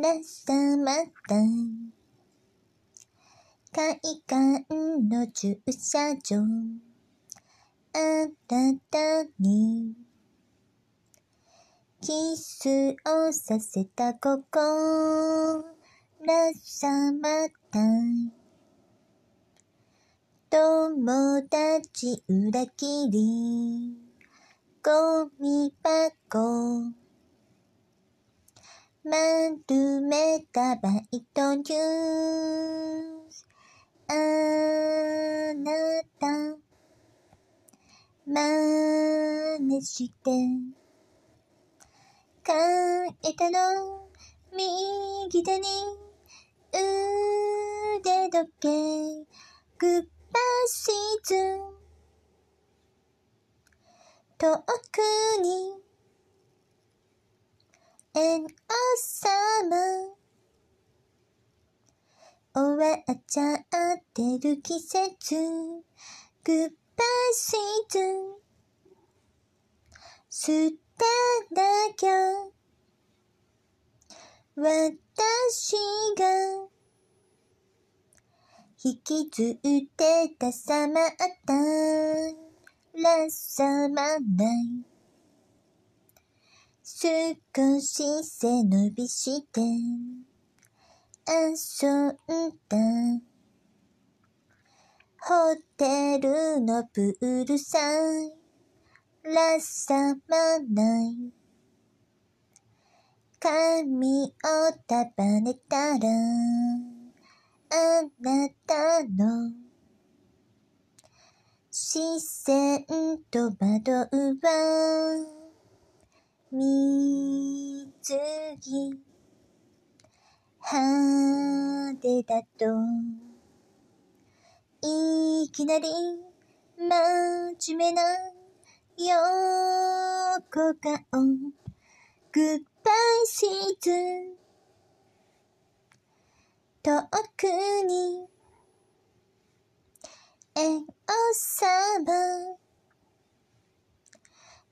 らさまた。海岸の駐車場。なたに。キスをさせたここらさまた。友達裏切り。ゴミ箱。丸めたバイトニュース。あなた、真似して。書いたの、右手に、腕時計、グッバシーズ。遠くに、and awesome 終わっちゃってる季節 Goodbye season 捨てなきゃ私が引きずってたさまったらさまない少し背伸びして遊んだ。ホテルのプールさらさまない。髪を束ねたら、あなたの視線と惑うわ。み水着派手だといきなり真面目な横顔グッバイシーズ遠くに縁をさば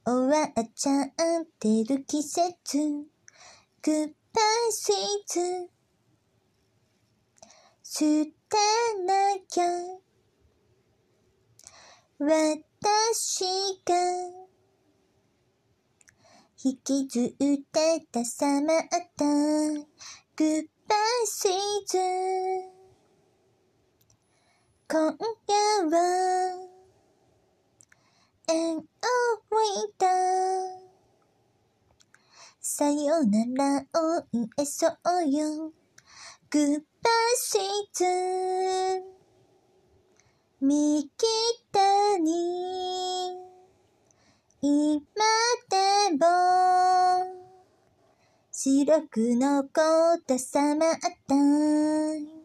終わっちゃってる季節。グッバイ w e e t 捨てなきゃ。私が引きずってたさまった。グッバイ w e e t 今夜は、いた。さよならを言えそうよ。グッバイシーズン。右手に。今でも。白く残ったさまった。